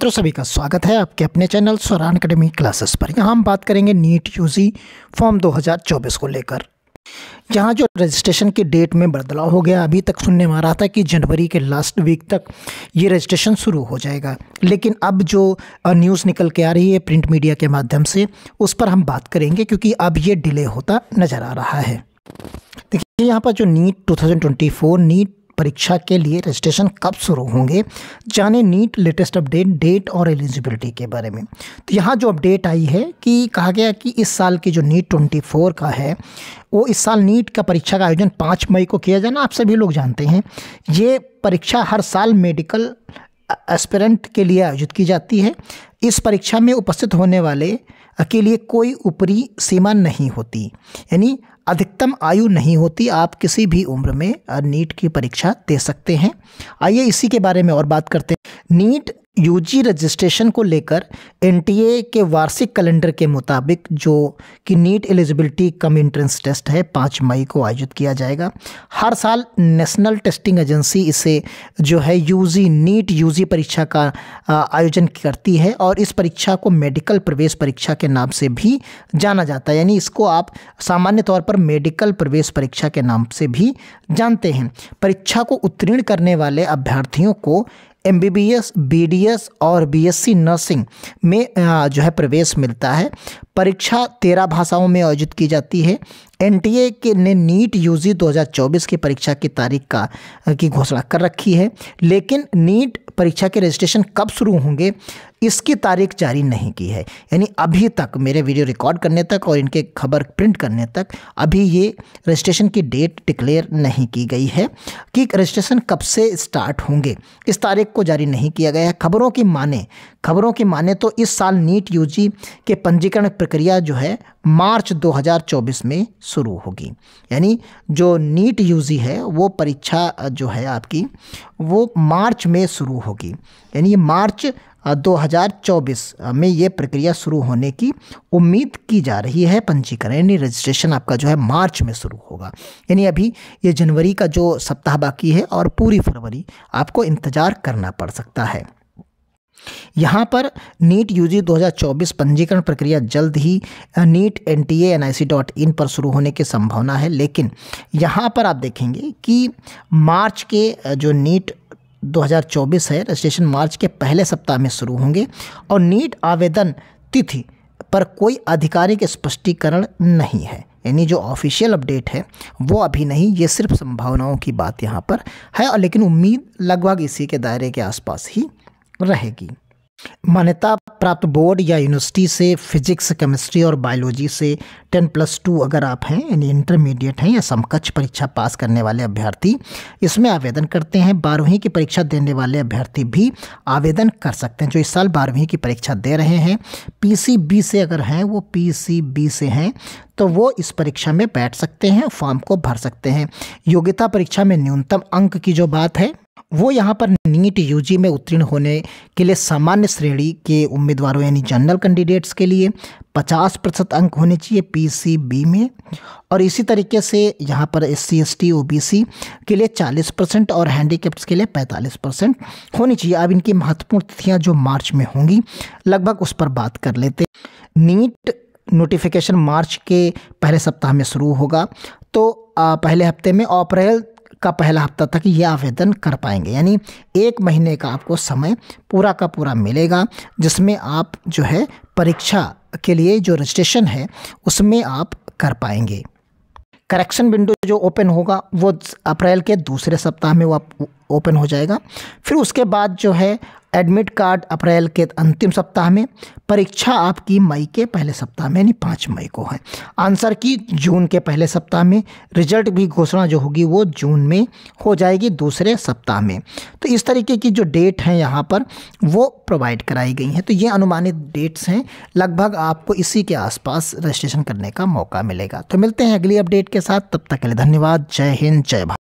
मित्रों सभी का स्वागत है आपके अपने चैनल स्वरान अकेडमी क्लासेस पर यहाँ हम बात करेंगे नीट यूजी फॉर्म 2024 को लेकर यहाँ जो रजिस्ट्रेशन की डेट में बदलाव हो गया अभी तक सुनने में आ रहा था कि जनवरी के लास्ट वीक तक ये रजिस्ट्रेशन शुरू हो जाएगा लेकिन अब जो न्यूज़ निकल के आ रही है प्रिंट मीडिया के माध्यम से उस पर हम बात करेंगे क्योंकि अब ये डिले होता नज़र आ रहा है देखिए यहाँ पर जो नीट 2024 नीट परीक्षा के लिए रजिस्ट्रेशन कब शुरू होंगे जाने नीट लेटेस्ट अपडेट डेट और एलिजिबिलिटी के बारे में तो यहाँ जो अपडेट आई है कि कहा गया कि इस साल की जो नीट ट्वेंटी फोर का है वो इस साल नीट का परीक्षा का आयोजन पाँच मई को किया जाना आप सभी लोग जानते हैं ये परीक्षा हर साल मेडिकल एस्परेंट के लिए आयोजित की जाती है इस परीक्षा में उपस्थित होने वाले के लिए कोई ऊपरी सीमा नहीं होती यानी अधिकतम आयु नहीं होती आप किसी भी उम्र में नीट की परीक्षा दे सकते हैं आइए इसी के बारे में और बात करते हैं नीट यूजी रजिस्ट्रेशन को लेकर एनटीए के वार्षिक कैलेंडर के मुताबिक जो कि NEET eligibility cum entrance test है पाँच मई को आयोजित किया जाएगा हर साल नेशनल टेस्टिंग एजेंसी इसे जो है यूजी नीट यूजी परीक्षा का आयोजन करती है और इस परीक्षा को मेडिकल प्रवेश परीक्षा के नाम से भी जाना जाता है यानी इसको आप सामान्य तौर पर मेडिकल प्रवेश परीक्षा के नाम से भी जानते हैं परीक्षा को उत्तीर्ण करने वाले अभ्यर्थियों को M B B S B D S और बी एस सी नर्सिंग में जो है प्रवेश मिलता है परीक्षा तेरह भाषाओं में आयोजित की जाती है एन के ने नीट यू 2024 की परीक्षा की तारीख का की घोषणा कर रखी है लेकिन नीट परीक्षा के रजिस्ट्रेशन कब शुरू होंगे इसकी तारीख जारी नहीं की है यानी अभी तक मेरे वीडियो रिकॉर्ड करने तक और इनके खबर प्रिंट करने तक अभी ये रजिस्ट्रेशन की डेट डिक्लेयर नहीं की गई है कि रजिस्ट्रेशन कब से स्टार्ट होंगे इस तारीख को जारी नहीं किया गया है खबरों की माने खबरों की माने तो इस साल नीट यूजी के पंजीकरण प्रक्रिया जो है मार्च 2024 में शुरू होगी यानी जो नीट यूजी है वो परीक्षा जो है आपकी वो मार्च में शुरू होगी यानी मार्च 2024 में ये प्रक्रिया शुरू होने की उम्मीद की जा रही है पंजीकरण यानी रजिस्ट्रेशन आपका जो है मार्च में शुरू होगा यानी अभी ये जनवरी का जो सप्ताह बाकी है और पूरी फरवरी आपको इंतज़ार करना पड़ सकता है यहाँ पर नीट यू 2024 पंजीकरण प्रक्रिया जल्द ही NEET N T N I C dot in पर शुरू होने की संभावना है लेकिन यहाँ पर आप देखेंगे कि मार्च के जो नीट 2024 है रजिस्ट्रेशन मार्च के पहले सप्ताह में शुरू होंगे और नीट आवेदन तिथि पर कोई आधिकारिक स्पष्टीकरण नहीं है यानी जो ऑफिशियल अपडेट है वो अभी नहीं ये सिर्फ संभावनाओं की बात यहाँ पर है और लेकिन उम्मीद लगभग इसी के दायरे के आसपास ही रहेगी मान्यता प्राप्त बोर्ड या यूनिवर्सिटी से फिजिक्स केमिस्ट्री और बायोलॉजी से टेन प्लस टू अगर आप हैं यानी इंटरमीडिएट हैं या समकक्ष परीक्षा पास करने वाले अभ्यर्थी इसमें आवेदन करते हैं बारहवीं की परीक्षा देने वाले अभ्यर्थी भी आवेदन कर सकते हैं जो इस साल बारहवीं की परीक्षा दे रहे हैं पी से अगर हैं वो पी से हैं तो वो इस परीक्षा में बैठ सकते हैं फॉर्म को भर सकते हैं योग्यता परीक्षा में न्यूनतम अंक की जो बात है वो यहाँ पर नीट यूजी में उत्तीर्ण होने के लिए सामान्य श्रेणी के उम्मीदवारों यानी जनरल कैंडिडेट्स के लिए 50 प्रतिशत अंक होने चाहिए पीसीबी में और इसी तरीके से यहाँ पर S C S T O B C के लिए 40 परसेंट और हैंडीकेप्ट के लिए 45 परसेंट होनी चाहिए अब इनकी महत्वपूर्ण तिथियाँ जो मार्च में होंगी लगभग उस पर बात कर लेते नीट नोटिफिकेशन मार्च के पहले सप्ताह में शुरू होगा तो पहले हफ्ते में अप्रैल का पहला हफ्ता तक ये आवेदन कर पाएंगे यानी एक महीने का आपको समय पूरा का पूरा मिलेगा जिसमें आप जो है परीक्षा के लिए जो रजिस्ट्रेशन है उसमें आप कर पाएंगे करेक्शन विंडो जो ओपन होगा वो अप्रैल के दूसरे सप्ताह में वो ओपन हो जाएगा फिर उसके बाद जो है एडमिट कार्ड अप्रैल के अंतिम सप्ताह में परीक्षा आपकी मई के पहले सप्ताह में यानी पाँच मई को है आंसर की जून के पहले सप्ताह में रिजल्ट भी घोषणा जो होगी वो जून में हो जाएगी दूसरे सप्ताह में तो इस तरीके की जो डेट हैं यहाँ पर वो प्रोवाइड कराई गई हैं तो ये अनुमानित डेट्स हैं लगभग आपको इसी के आसपास रजिस्ट्रेशन करने का मौका मिलेगा तो मिलते हैं अगली अपडेट के साथ तब तक के लिए धन्यवाद जय हिंद जय भारत